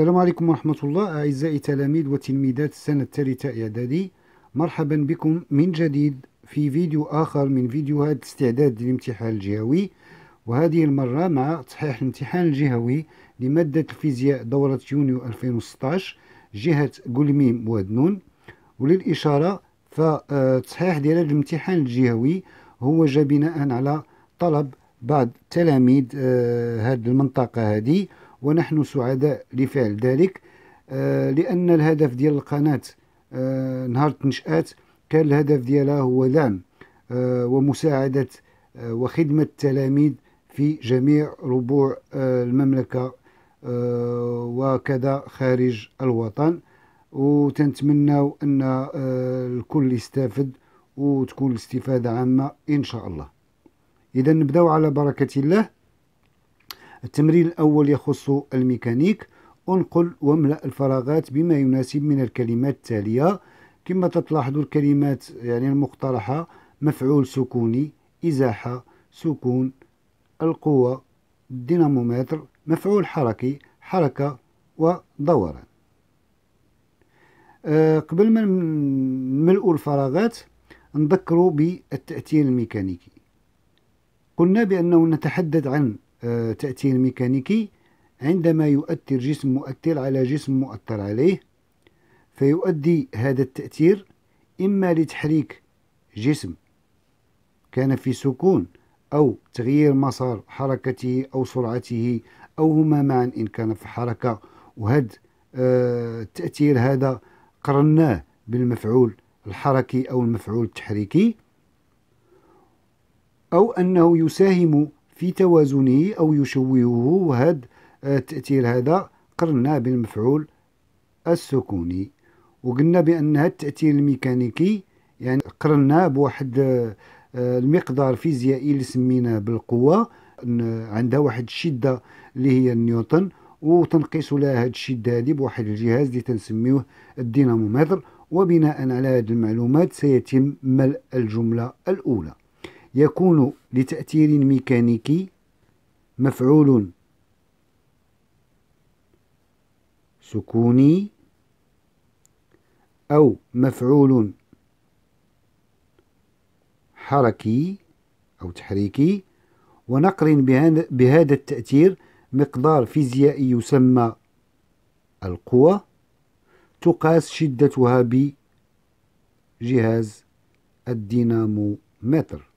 السلام عليكم ورحمة الله أعزائي تلاميذ وتلميذات السنة الثالثة إعدادي مرحبا بكم من جديد في فيديو آخر من فيديوهات استعداد للامتحان الجهوي وهذه المرة مع تصحيح الامتحان الجهوي لمادة الفيزياء دورة يونيو 2016 جهة قلميم وادنون وللإشارة فتصحيح ديال هذا الامتحان الجهوي هو جا بناء على طلب بعض تلاميذ هذه آه، المنطقة هذه ونحن سعداء لفعل ذلك آه، لأن الهدف ديال القناة آه، نهار تنشأت كان الهدف ديالها هو دعم آه، ومساعدة وخدمة التلاميذ في جميع ربوع المملكة وكذا خارج الوطن وتنتمنى أن الكل يستافد وتكون الاستفادة عامة إن شاء الله إذا نبداو على بركة الله التمرين الأول يخص الميكانيك انقل واملأ الفراغات بما يناسب من الكلمات التالية كما تلاحظ الكلمات يعني المقترحة مفعول سكوني إزاحة سكون القوة الدينامومتر مفعول حركي حركة ودوران أه قبل ما نملؤ الفراغات نذكروا بالتأثير الميكانيكي قلنا بأنه نتحدث عن آه، تأثير ميكانيكي عندما يؤثر جسم مؤثر على جسم مؤثر عليه فيؤدي هذا التأثير إما لتحريك جسم كان في سكون أو تغيير مسار حركته أو سرعته أو هما معا إن كان في حركة وهذا آه، التأثير هذا قرناه بالمفعول الحركي أو المفعول التحريكي أو أنه يساهم في توازنه أو يشوهه وهذا آه، التأثير هذا قرناه بالمفعول السكوني وقلنا بأن هذا التأثير الميكانيكي يعني قرناه بواحد آه، آه، المقدار فيزيائي اللي سميناه بالقوة عندها واحد الشدة اللي هي نيوتن وتنقيس لها هذه الشدة هذه بواحد الجهاز اللي تنسميوه الديناموميتر وبناء على هذه المعلومات سيتم ملء الجملة الأولى يكون لتأثير ميكانيكي مفعول سكوني أو مفعول حركي أو تحريكي ونقرن بهذا التأثير مقدار فيزيائي يسمى القوة تقاس شدتها بجهاز الدينامومتر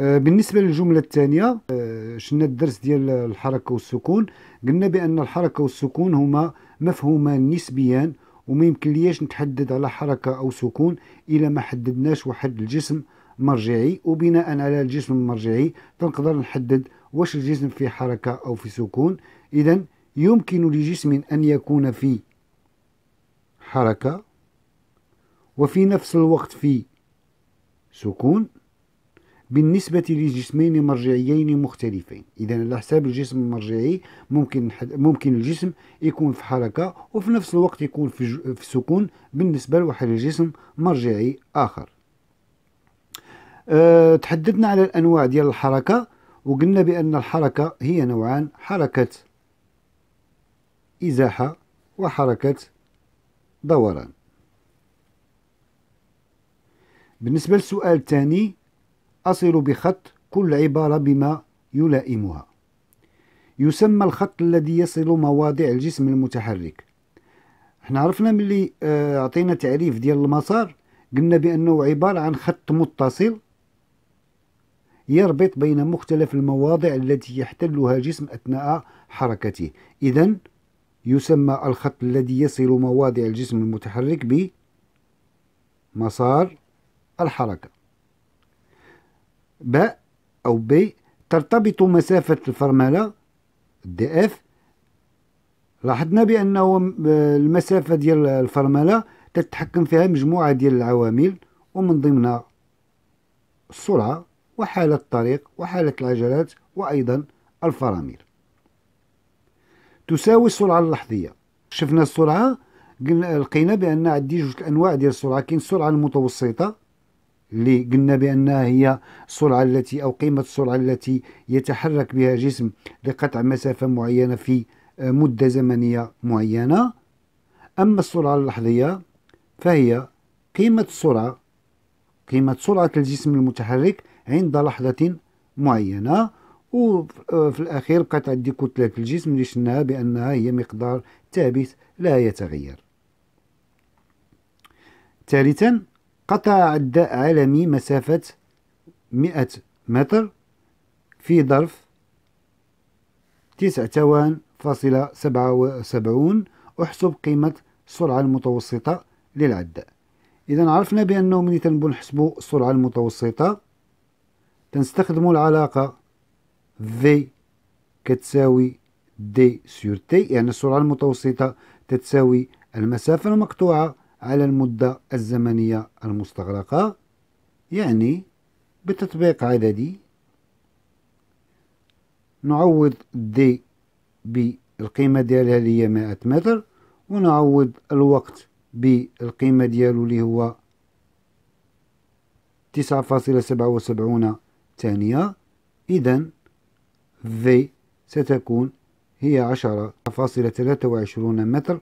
آه، بالنسبه للجمله الثانيه آه، شنا الدرس ديال الحركه والسكون قلنا بان الحركه والسكون هما مفهومان نسبيان وما يمكن ليش نتحدد على حركه او سكون الا ما حددناش واحد الجسم مرجعي وبناء على الجسم المرجعي تنقدر نحدد واش الجسم في حركه او في سكون اذا يمكن لجسم ان يكون في حركه وفي نفس الوقت في سكون بالنسبة لجسمين مرجعيين مختلفين إذا على حساب الجسم المرجعي ممكن ممكن الجسم يكون في حركة وفي نفس الوقت يكون في, في سكون بالنسبة لواحد الجسم مرجعي آخر أه تحدثنا على الأنواع ديال الحركة وقلنا بأن الحركة هي نوعان حركة إزاحة وحركة دوران بالنسبة للسؤال الثاني أصل بخط كل عبارة بما يلائمها يسمى الخط الذي يصل مواضع الجسم المتحرك احنا عرفنا ملي آه، عطينا تعريف ديال المسار قلنا بأنه عبارة عن خط متصل يربط بين مختلف المواضع التي يحتلها الجسم أثناء حركته إذا يسمى الخط الذي يصل مواضع الجسم المتحرك بمسار الحركة باء أو بي ترتبط مسافة الفرملة دي اف لاحظنا بأنه آه، المسافة ديال الفرملة تتحكم فيها مجموعة ديال العوامل ومن ضمنها السرعة وحالة الطريق وحالة العجلات وأيضا الفرامل تساوي السرعة اللحظية شفنا السرعة لقينا بأن عندي جوج الأنواع ديال السرعة كاين السرعة المتوسطة اللي قلنا بأنها هي السرعة التي أو قيمة السرعة التي يتحرك بها جسم لقطع مسافة معينة في آه، مدة زمنية معينة أما السرعة اللحظية فهي قيمة السرعة قيمة سرعة الجسم المتحرك عند لحظة معينة وفي آه، الأخير بقات عندي كتلة الجسم اللي شفناها بأنها هي مقدار ثابت لا يتغير ثالثا قطع عداء عالمي مسافة مئة متر في ظرف فاصلة وسبعون احسب قيمة السرعة المتوسطة للعداء إذا عرفنا بأنه من تنبغيو نحسبو السرعة المتوسطة تنستخدمو العلاقة V كتساوي D سور T يعني السرعة المتوسطة تتساوي المسافة المقطوعة على المدة الزمنية المستغرقة يعني بتطبيق عددي نعوض دي بالقيمة ديالها اللي هي مائة متر ونعوض الوقت بالقيمة ديالو اللي هو تسعة فاصلة سبعة وسبعون ثانية إذا V ستكون هي عشرة فاصلة ثلاثة وعشرون متر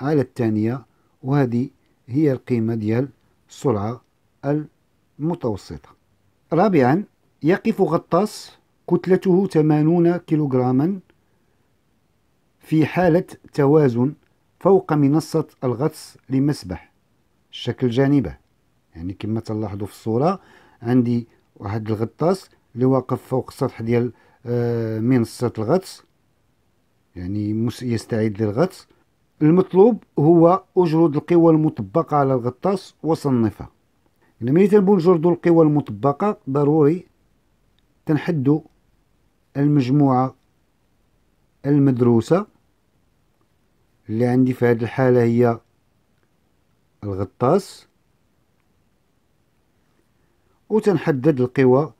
على الثانية وهذه هي القيمة ديال السرعة المتوسطة رابعا يقف غطاس كتلته 80 كيلوغراما في حالة توازن فوق منصة الغطس لمسبح شكل جانبه يعني كما تلاحظوا في الصورة عندي واحد الغطاس اللي واقف فوق السطح ديال آه، منصة الغطس يعني يستعد للغطس المطلوب هو أجرد القوى المطبقة على الغطاس وصنفها يعني ملي تنبون جرد القوى المطبقة ضروري تنحدو المجموعة المدروسة اللي عندي في هذه الحالة هي الغطاس وتنحدد القوى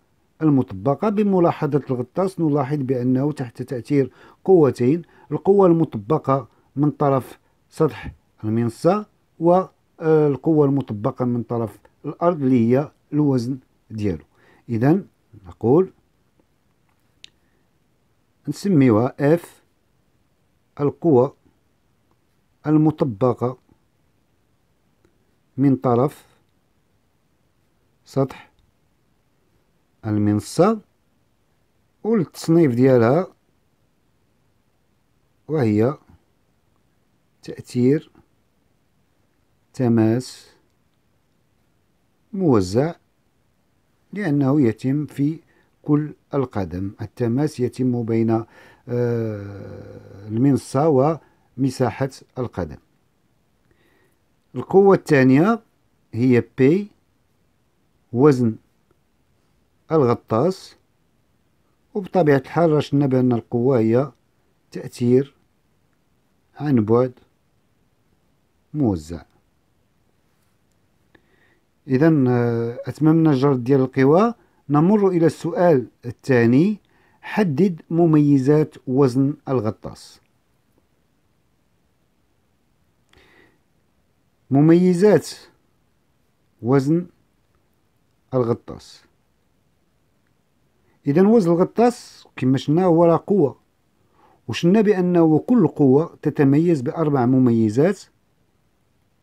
المطبقة بملاحظة الغطاس نلاحظ بأنه تحت تأثير قوتين القوة المطبقة من طرف سطح المنصة والقوة آه، المطبقة من طرف الأرض اللي هي الوزن ديالو إذا نقول نسميوها اف القوة المطبقة من طرف سطح المنصة والتصنيف ديالها وهي تأثير تماس موزع لأنه يتم في كل القدم التماس يتم بين آه، المنصة ومساحة القدم القوة الثانية هي بي وزن الغطاس وبطبيعة الحال رشنا بأن القوة هي تأثير عن بعد موزع إذا آه، أتممنا الجرد ديال القوى نمر إلى السؤال الثاني حدد مميزات وزن الغطاس مميزات وزن الغطاس إذا وزن الغطاس كما شفنا هو قوة وشنا بأنه كل قوة تتميز بأربع مميزات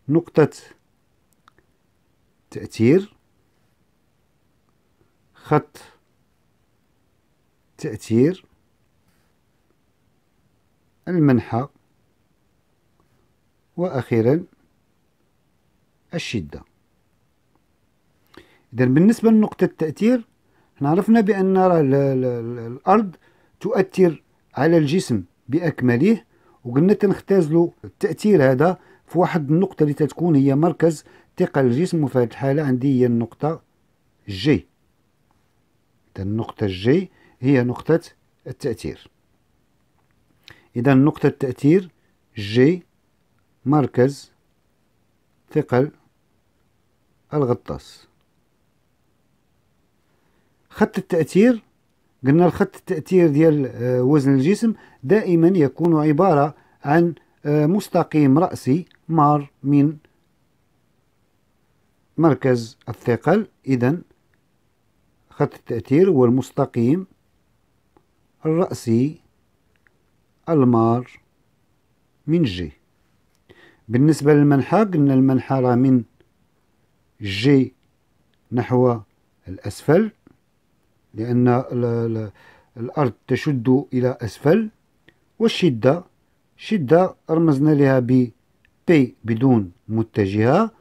نقطة تأثير خط تأثير المنحة وأخيرا الشدة إذن بالنسبة لنقطة التأثير عرفنا بأن الأرض تؤثر على الجسم بأكمله وقلنا تنختازلو التأثير هذا في واحد النقطة اللي تتكون هي مركز ثقل الجسم وفي هذه الحالة عندي هي النقطة جي النقطة جي هي نقطة التأثير إذا نقطة التأثير جي مركز ثقل الغطاس خط التأثير قلنا الخط التأثير ديال آه، وزن الجسم دائما يكون عبارة عن مستقيم رأسي مار من مركز الثقل إذا خط التأثير هو المستقيم الرأسي المار من جي بالنسبة للمنحى قلنا المنحى راه من جي نحو الأسفل لأن الأرض تشد إلى أسفل والشدة شدة رمزنا لها ب بي بدون متجهة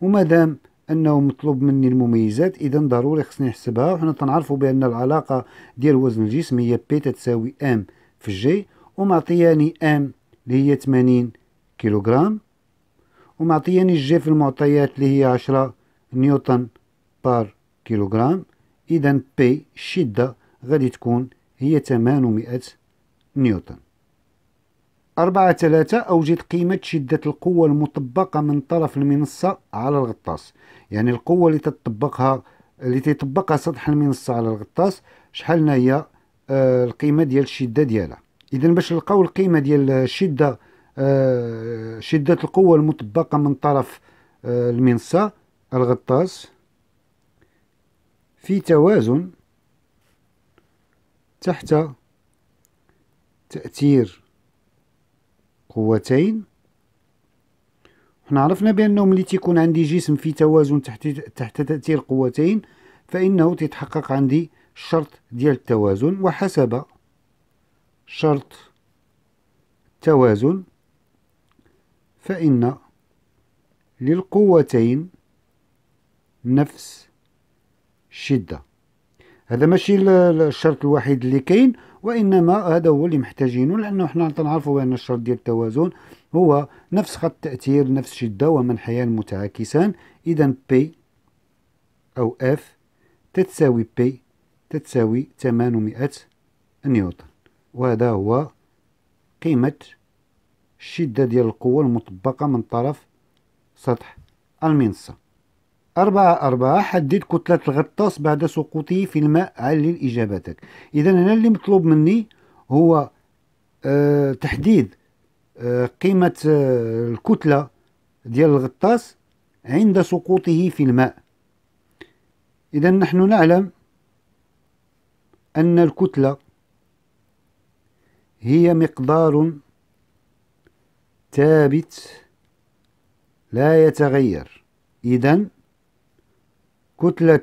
ومادام انه مطلوب مني المميزات اذا ضروري خصني نحسبها وحنا تنعرفوا بان العلاقه ديال وزن الجسم هي بي تتساوي ام في الجي ومعطياني ام اللي هي 80 كيلوغرام ومعطياني الجي في المعطيات اللي هي 10 نيوتن بار كيلوغرام اذا بي الشده غادي تكون هي 800 نيوتن أربعة ثلاثة أوجد قيمة شدة القوة المطبقة من طرف المنصة على الغطاس يعني القوة اللي تطبقها اللي تطبقها سطح المنصة على الغطاس شحالنا هي آه، القيمة ديال الشدة ديالها إذا باش نلقاو القيمة ديال الشدة آه، شدة القوة المطبقة من طرف آه، المنصة الغطاس في توازن تحت تأثير قوتين حنا عرفنا بانه ملي تيكون عندي جسم في توازن تحت تحت تاثير قوتين فانه تتحقق عندي الشرط ديال التوازن وحسب شرط التوازن فان للقوتين نفس الشده هذا ماشي الشرط الوحيد اللي كاين وانما هذا هو اللي محتاجينه لانه حنا تنعرفوا بان الشرط ديال التوازن هو نفس خط التاثير نفس الشده ومنحيان متعاكسان اذا بي او اف تتساوي بي تتساوي 800 نيوتن وهذا هو قيمه الشده ديال القوه المطبقه من طرف سطح المنصه أربعة أربعة حدد كتلة الغطاس بعد سقوطه في الماء علل إجابتك إذا هنا اللي مطلوب مني هو أه تحديد أه قيمة أه الكتلة ديال الغطاس عند سقوطه في الماء إذا نحن نعلم أن الكتلة هي مقدار ثابت لا يتغير إذا كتلة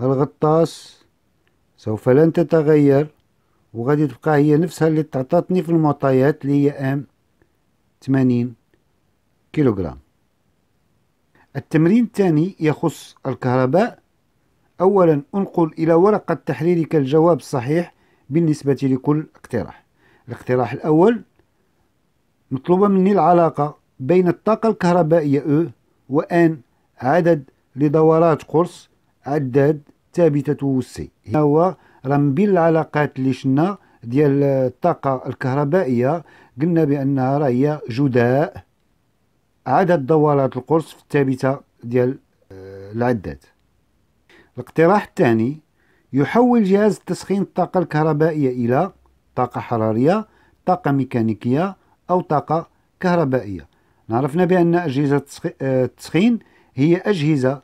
الغطاس سوف لن تتغير وغادي تبقى هي نفسها اللي تعطاتني في المعطيات اللي هي ام 80 كيلوغرام التمرين الثاني يخص الكهرباء أولا انقل إلى ورقة تحريرك الجواب الصحيح بالنسبة لكل اقتراح الاقتراح الأول مطلوبة مني العلاقة بين الطاقة الكهربائية E وأن عدد لدورات قرص عداد ثابتة السي هو رمبيل العلاقات اللي شنا ديال الطاقة الكهربائية قلنا بأنها راه هي جداء عدد دورات القرص في الثابتة ديال آه، العداد الاقتراح الثاني يحول جهاز تسخين الطاقة الكهربائية إلى طاقة حرارية طاقة ميكانيكية أو طاقة كهربائية نعرفنا بأن أجهزة التسخين آه، هي أجهزة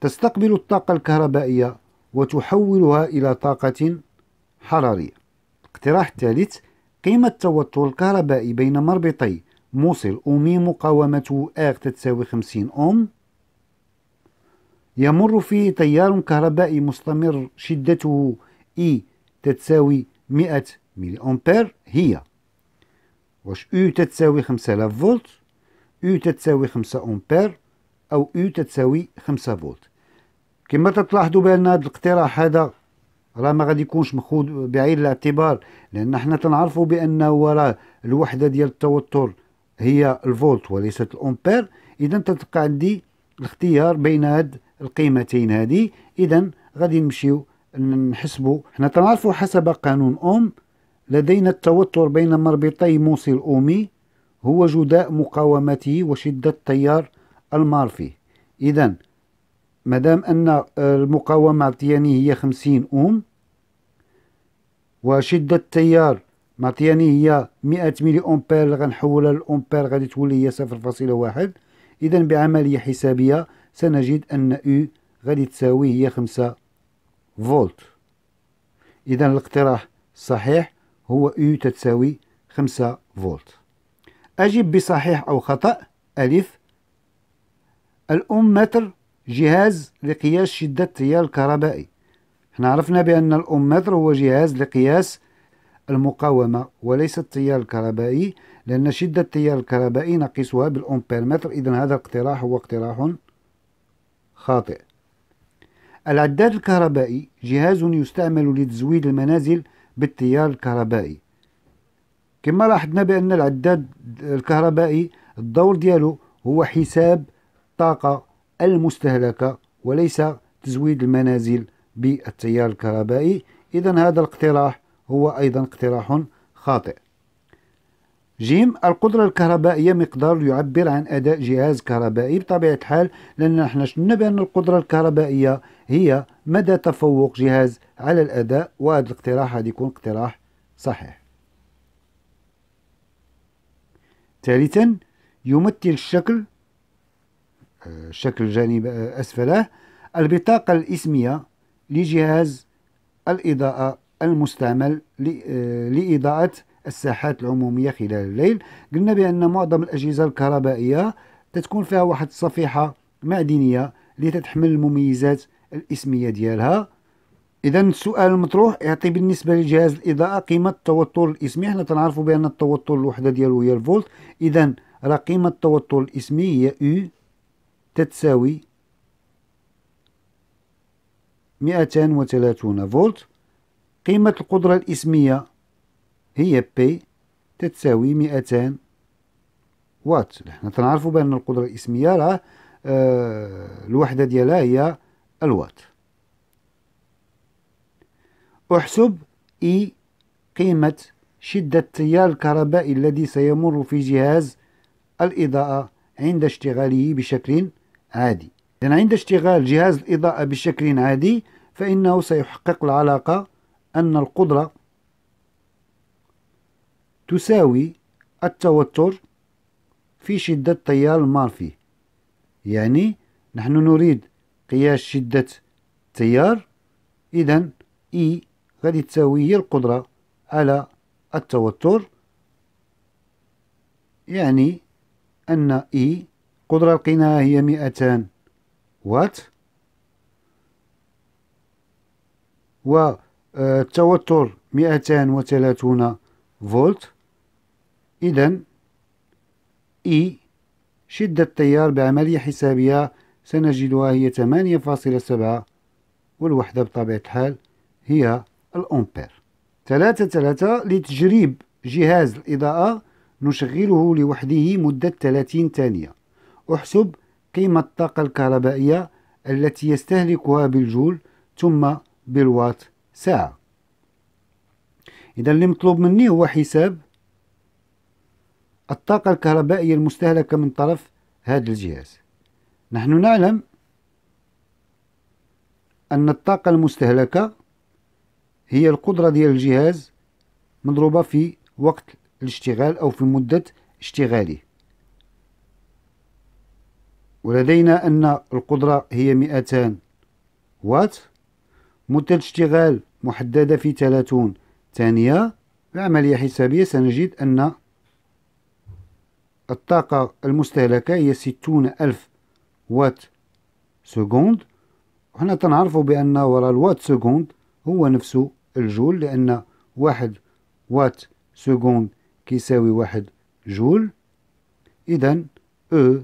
تستقبل الطاقة الكهربائية وتحولها إلى طاقة حرارية اقتراح الثالث قيمة التوتر الكهربائي بين مربطي موصل أومي مقاومته R تتساوي 50 أوم يمر فيه تيار كهربائي مستمر شدته E تتساوي 100 ملي أمبير هي واش U تتساوي 5000 فولت U تتساوي 5 أمبير أو U تتساوي 5 فولت كما تلاحظوا بان هذا الاقتراح هذا راه ما غادي يكونش مخوض بعين الاعتبار لان حنا تنعرفوا بانه وراء الوحده ديال التوتر هي الفولت وليست الامبير اذا تتبقى عندي الاختيار بين هاد القيمتين هذه اذا غادي نمشيو نحسبوا حنا تنعرفوا حسب قانون اوم لدينا التوتر بين مربطي موصل اومي هو جداء مقاومته وشده تيار المارفي اذا مادام أن المقاومة عطياني هي خمسين أوم وشدة التيار معطياني هي مئة ميلي أمبير اللي غنحولها للأمبير غادي تولي هي صفر فاصلة واحد إذا بعملية حسابية سنجد أن أو غادي تساوي هي خمسة فولت إذا الاقتراح الصحيح هو أو تتساوي خمسة فولت أجب بصحيح أو خطأ ألف الأم متر جهاز لقياس شدة التيار الكهربائي احنا عرفنا بأن الأمتر هو جهاز لقياس المقاومة وليس التيار الكهربائي لأن شدة التيار الكهربائي نقيسها بالأمبير متر إذا هذا الاقتراح هو اقتراح خاطئ العداد الكهربائي جهاز يستعمل لتزويد المنازل بالتيار الكهربائي كما لاحظنا بأن العداد الكهربائي الدور ديالو هو حساب طاقة المستهلكة وليس تزويد المنازل بالتيار الكهربائي إذا هذا الاقتراح هو أيضا اقتراح خاطئ جيم القدرة الكهربائية مقدار يعبر عن أداء جهاز كهربائي بطبيعة الحال لأن نحن شفنا بأن القدرة الكهربائية هي مدى تفوق جهاز على الأداء وهذا الاقتراح هذا يكون اقتراح صحيح ثالثا يمثل الشكل الشكل الجانب أسفله البطاقة الاسمية لجهاز الإضاءة المستعمل آه، لإضاءة الساحات العمومية خلال الليل قلنا بأن معظم الأجهزة الكهربائية تتكون فيها واحد صفيحة معدنية لتتحمل المميزات الاسمية ديالها إذا السؤال المطروح يعطي بالنسبة لجهاز الإضاءة قيمة التوتر الاسمي حنا تنعرفوا بأن التوتر الوحدة ديالو هي الفولت إذا راه قيمة التوتر الاسمي هي U تتساوي 230 فولت قيمة القدرة الإسمية هي P تتساوي 200 وات نحن تنعرفوا بأن القدرة الإسمية راه آه الوحدة ديالها هي الوات احسب إي e قيمة شدة التيار الكهربائي الذي سيمر في جهاز الإضاءة عند اشتغاله بشكل عادي لأن عند اشتغال جهاز الإضاءة بشكل عادي فإنه سيحقق العلاقة أن القدرة تساوي التوتر في شدة تيار المارفي يعني نحن نريد قياس شدة تيار إذا إي e غادي تساوي هي القدرة على التوتر يعني أن إي e القدرة لقيناها هي مئتان وات والتوتر آه، مئتان وثلاثون فولت إذا إي e، شدة التيار بعملية حسابية سنجدها هي ثمانية فاصلة سبعة والوحدة بطبيعة الحال هي الأمبير ثلاثة ثلاثة لتجريب جهاز الإضاءة نشغله لوحده مدة ثلاثين ثانية احسب قيمة الطاقة الكهربائية التي يستهلكها بالجول ثم بالوات ساعة إذا اللي مطلوب مني هو حساب الطاقة الكهربائية المستهلكة من طرف هذا الجهاز نحن نعلم أن الطاقة المستهلكة هي القدرة ديال الجهاز مضروبة في وقت الاشتغال أو في مدة اشتغاله ولدينا أن القدرة هي 200 وات مدة اشتغال محددة في 30 ثانية بعملية حسابية سنجد أن الطاقة المستهلكة هي 60 ألف وات سكوند وحنا تنعرف بأن وراء الوات سكوند هو نفس الجول لأن واحد وات سكوند كيساوي واحد جول إذا أو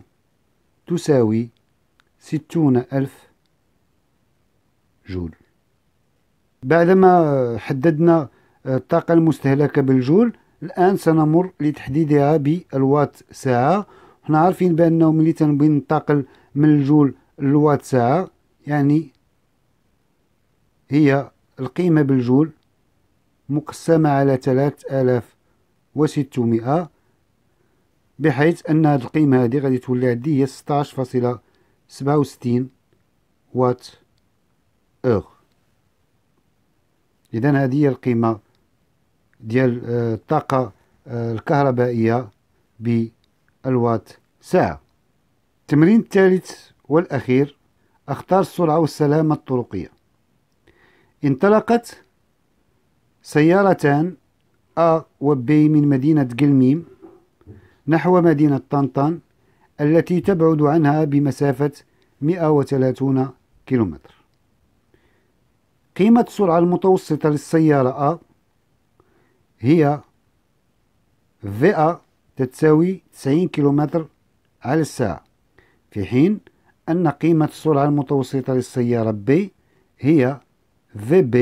تساوي ستون ألف جول بعدما حددنا الطاقة المستهلكة بالجول الآن سنمر لتحديدها بالوات ساعة احنا عارفين بأنه ملي تنبغي ننتقل من الجول للوات ساعة يعني هي القيمة بالجول مقسمة على آلاف وستمائة بحيث أن هذه القيمة هذه غادي تولي عندي هي 16.67 وات أور إذا هذه هي القيمة ديال آه، الطاقة آه، الكهربائية بالوات ساعة التمرين الثالث والأخير اختار السرعة والسلامة الطرقية انطلقت سيارتان أ و ب من مدينة قلميم نحو مدينة طنطان التي تبعد عنها بمسافة 130 كيلومتر قيمة السرعة المتوسطة للسيارة A هي VA تتساوي 90 كيلومتر على الساعة في حين أن قيمة السرعة المتوسطة للسيارة B هي VB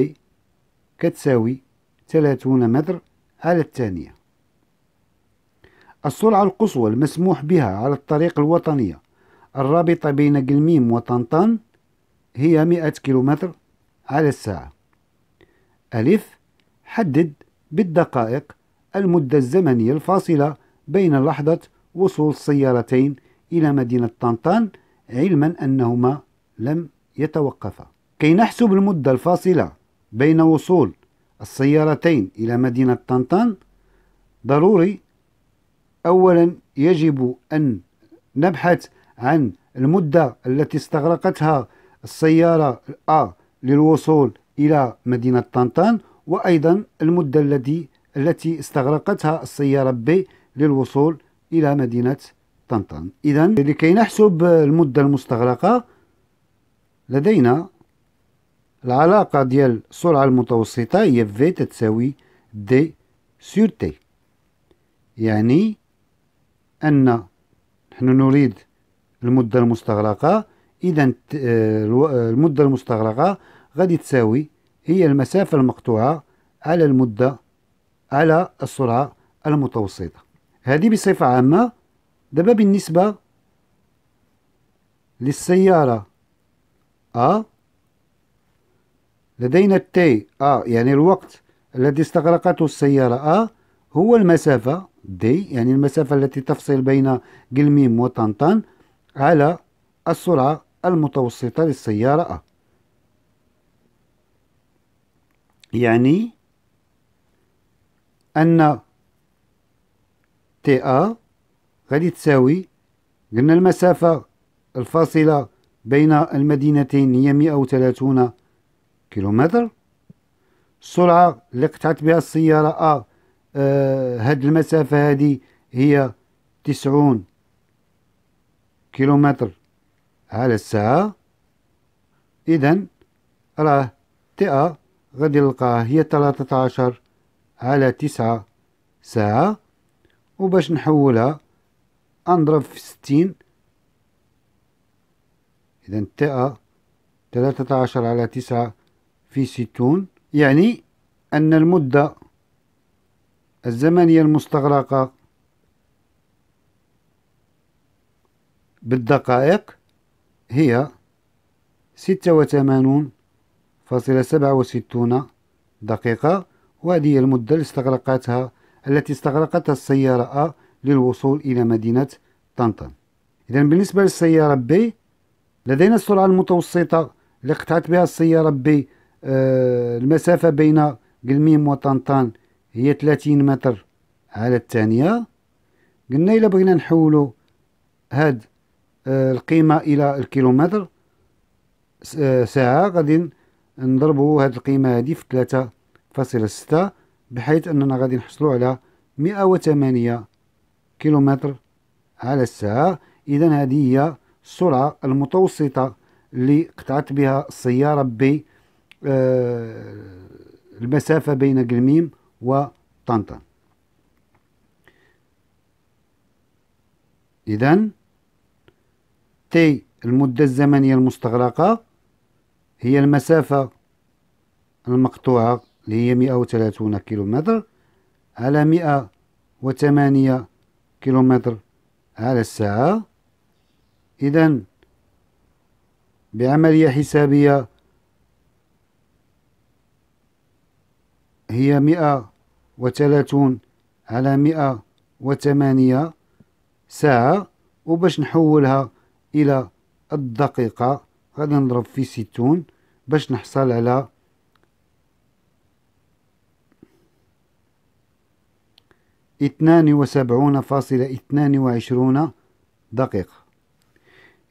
كتساوي 30 متر على الثانية السرعة القصوى المسموح بها على الطريق الوطنية الرابطة بين قلميم وطنطان هي 100 كيلومتر على الساعة ألف حدد بالدقائق المدة الزمنية الفاصلة بين لحظة وصول السيارتين إلى مدينة طنطان علما أنهما لم يتوقفا كي نحسب المدة الفاصلة بين وصول السيارتين إلى مدينة طنطان ضروري أولا يجب أن نبحث عن المدة التي استغرقتها السيارة A للوصول إلى مدينة طنطان وأيضا المدة التي التي استغرقتها السيارة B للوصول إلى مدينة طنطان إذا لكي نحسب المدة المستغرقة لدينا العلاقة ديال السرعة المتوسطة هي V تتساوي D سور T يعني أن نحن نريد المدة المستغرقة إذا آه، آه، المدة المستغرقة غادي تساوي هي المسافة المقطوعة على المدة على السرعة المتوسطة هذه بصفة عامة دابا بالنسبة للسيارة أ لدينا تي أ يعني الوقت الذي استغرقته السيارة أ هو المسافة دي يعني المسافة التي تفصل بين قلميم وطنطان على السرعة المتوسطة للسيارة يعني أن تي أ غادي تساوي قلنا المسافة الفاصلة بين المدينتين هي مئة وثلاثون كيلومتر السرعة اللي قطعت بها السيارة أ آه، هاد المسافة هادي هي تسعون كيلومتر على الساعة إذا راه أ غادي نلقاها هي تلاتاشر عشر على تسعة ساعة وباش نحولها أنضرب في ستين إذا تئة ثلاثة عشر على تسعة في ستون يعني أن المدة الزمنية المستغرقة بالدقائق هي ستة وثمانون فاصلة سبعة وستون دقيقة وهذه هي المدة استغرقتها التي استغرقتها السيارة أ للوصول إلى مدينة طنطا إذا بالنسبة للسيارة ب لدينا السرعة المتوسطة اللي قطعت بها السيارة ب آه، المسافة بين قلميم وطنطان هي 30 متر على الثانية قلنا إلا بغينا نحولو هاد آه، القيمة إلى الكيلومتر آه، ساعة غادي نضربو هاد القيمة هادي في ثلاثة فاصلة ستة بحيث أننا غادي نحصلو على مئة وثمانية كيلومتر على الساعة إذا هذه هي السرعة المتوسطة اللي قطعت بها السيارة ب آه، المسافة بين قلميم وطنطا إذا تي المدة الزمنية المستغرقة هي المسافة المقطوعة اللي هي 130 كيلومتر على 108 كيلومتر على الساعة إذا بعملية حسابية هي 100 وثلاثون على مئة وثمانية ساعة وباش نحولها إلى الدقيقة غادي نضرب في ستون باش نحصل على اثنان وسبعون فاصلة اثنان وعشرون دقيقة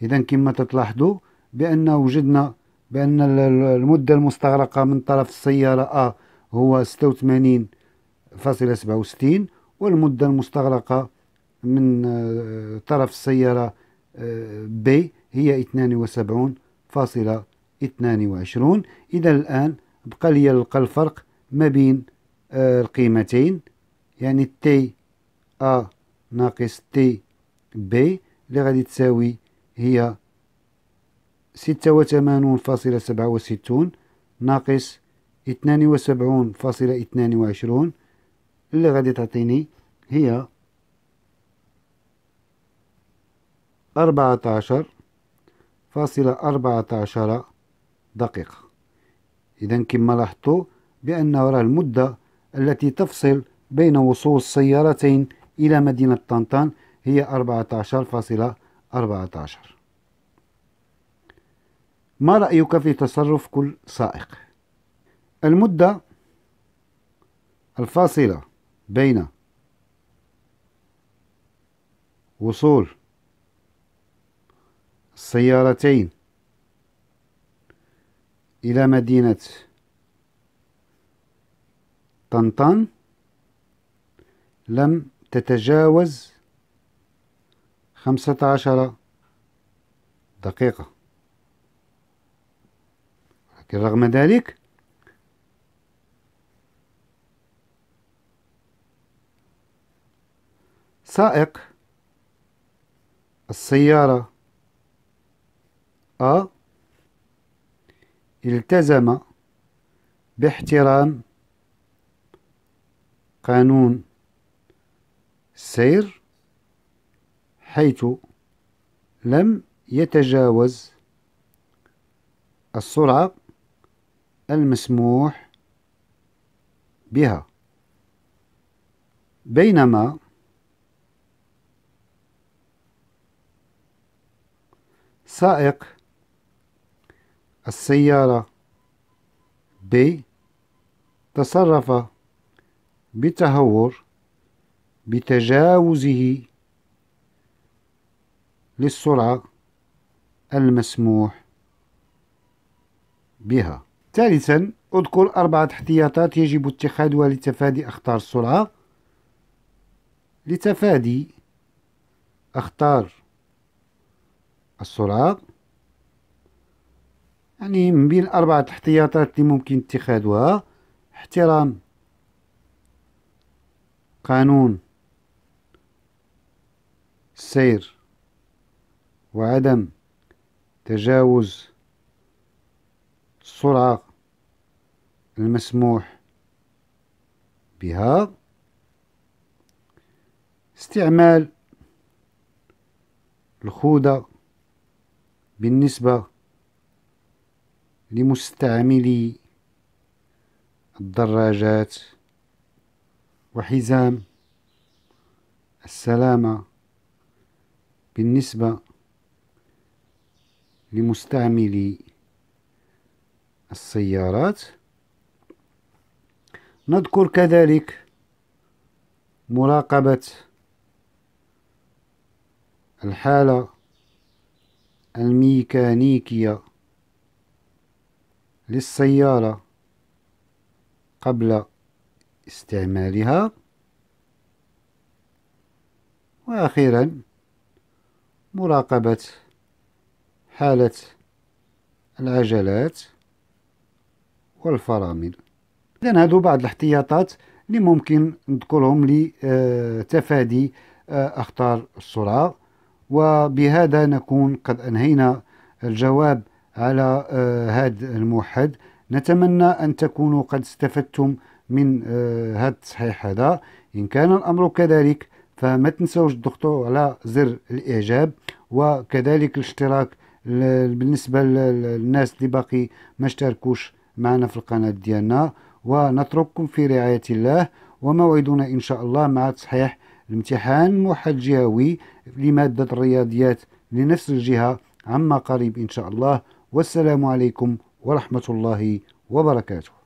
إذا كما تلاحظوا بأن وجدنا بأن المدة المستغرقة من طرف السيارة أ هو ستة وثمانين فاصلة سبعة وستين والمدة المستغرقة من آه، طرف السيارة آه، بي هي اثنان وسبعون فاصلة اثنان وعشرون إذا الآن بقى لي نلقى الفرق ما بين آه، القيمتين يعني تي أ ناقص تي بي اللي غادي تساوي هي ستة وثمانون فاصلة سبعة وستون ناقص اثنان وسبعون فاصلة اثنان وعشرون اللي غادي تعطيني هي أربعة عشر فاصلة أربعة عشر دقيقة إذا كما لاحظتوا بأنه راه المدة التي تفصل بين وصول السيارتين إلى مدينة طنطان هي أربعة عشر فاصلة أربعة عشر ما رأيك في تصرف كل سائق؟ المدة الفاصلة بين وصول السيارتين إلى مدينة طنطان لم تتجاوز خمسة عشر دقيقة لكن رغم ذلك سائق السيارة أ التزم باحترام قانون السير حيث لم يتجاوز السرعة المسموح بها بينما سائق السيارة ب تصرف بتهور بتجاوزه للسرعة المسموح بها ثالثا اذكر أربعة احتياطات يجب اتخاذها لتفادي أخطار السرعة لتفادي أخطار السرعة يعني من بين أربعة احتياطات اللي ممكن اتخاذها احترام قانون السير وعدم تجاوز السرعة المسموح بها استعمال الخوذة بالنسبة لمستعملي الدراجات وحزام السلامة بالنسبة لمستعملي السيارات نذكر كذلك مراقبة الحالة الميكانيكية للسيارة قبل استعمالها وأخيرا مراقبة حالة العجلات والفرامل إذا هادو بعض الاحتياطات اللي ممكن نذكرهم لتفادي آه، أخطار السرعة وبهذا نكون قد أنهينا الجواب على هذا آه، الموحد نتمنى أن تكونوا قد استفدتم من هذا آه، التصحيح هذا إن كان الأمر كذلك فما تنسوش تضغطوا على زر الإعجاب وكذلك الاشتراك بالنسبة للناس اللي باقي ما اشتركوش معنا في القناة ديالنا ونترككم في رعاية الله وموعدنا إن شاء الله مع تصحيح الامتحان موحد جهوي لمادة الرياضيات لنفس الجهة عما قريب إن شاء الله والسلام عليكم ورحمة الله وبركاته